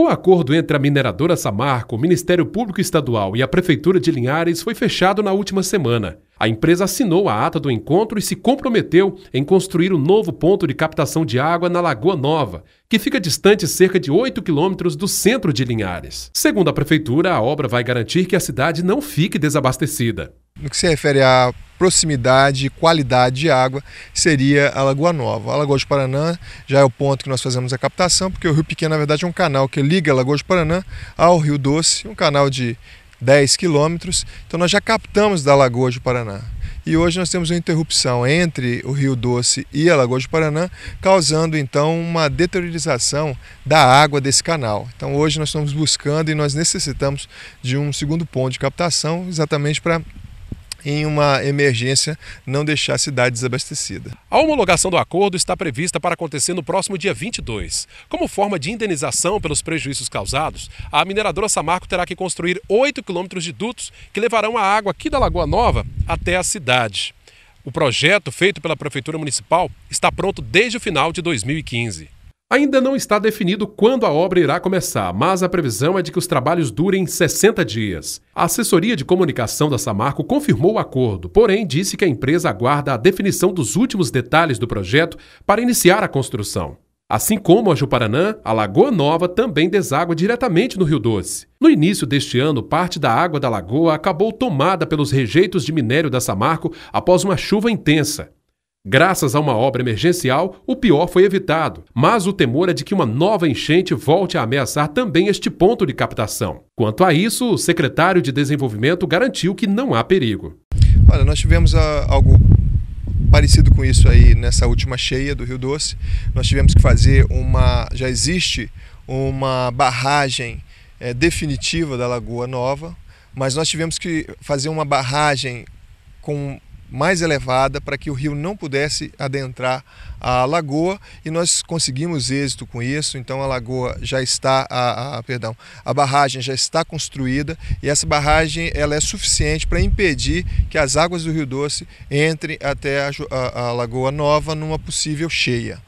O acordo entre a mineradora Samarco, o Ministério Público Estadual e a Prefeitura de Linhares foi fechado na última semana. A empresa assinou a ata do encontro e se comprometeu em construir um novo ponto de captação de água na Lagoa Nova, que fica distante cerca de 8 quilômetros do centro de Linhares. Segundo a Prefeitura, a obra vai garantir que a cidade não fique desabastecida no que se refere à proximidade e qualidade de água seria a Lagoa Nova. A Lagoa de Paranã já é o ponto que nós fazemos a captação, porque o Rio Pequeno, na verdade, é um canal que liga a Lagoa de Paranã ao Rio Doce, um canal de 10 quilômetros. Então nós já captamos da Lagoa de Paraná. E hoje nós temos uma interrupção entre o Rio Doce e a Lagoa de Paraná, causando então uma deteriorização da água desse canal. Então hoje nós estamos buscando e nós necessitamos de um segundo ponto de captação, exatamente para em uma emergência não deixar a cidade desabastecida. A homologação do acordo está prevista para acontecer no próximo dia 22. Como forma de indenização pelos prejuízos causados, a mineradora Samarco terá que construir 8 quilômetros de dutos que levarão a água aqui da Lagoa Nova até a cidade. O projeto feito pela Prefeitura Municipal está pronto desde o final de 2015. Ainda não está definido quando a obra irá começar, mas a previsão é de que os trabalhos durem 60 dias. A assessoria de comunicação da Samarco confirmou o acordo, porém disse que a empresa aguarda a definição dos últimos detalhes do projeto para iniciar a construção. Assim como a Juparanã, a Lagoa Nova também deságua diretamente no Rio Doce. No início deste ano, parte da água da lagoa acabou tomada pelos rejeitos de minério da Samarco após uma chuva intensa. Graças a uma obra emergencial, o pior foi evitado, mas o temor é de que uma nova enchente volte a ameaçar também este ponto de captação. Quanto a isso, o secretário de Desenvolvimento garantiu que não há perigo. Olha, nós tivemos a, ah, algo parecido com isso aí nessa última cheia do Rio Doce. Nós tivemos que fazer uma. Já existe uma barragem é, definitiva da Lagoa Nova, mas nós tivemos que fazer uma barragem com mais elevada para que o rio não pudesse adentrar a lagoa e nós conseguimos êxito com isso. Então a lagoa já está, a, a perdão, a barragem já está construída e essa barragem ela é suficiente para impedir que as águas do Rio Doce entrem até a, a, a Lagoa Nova numa possível cheia.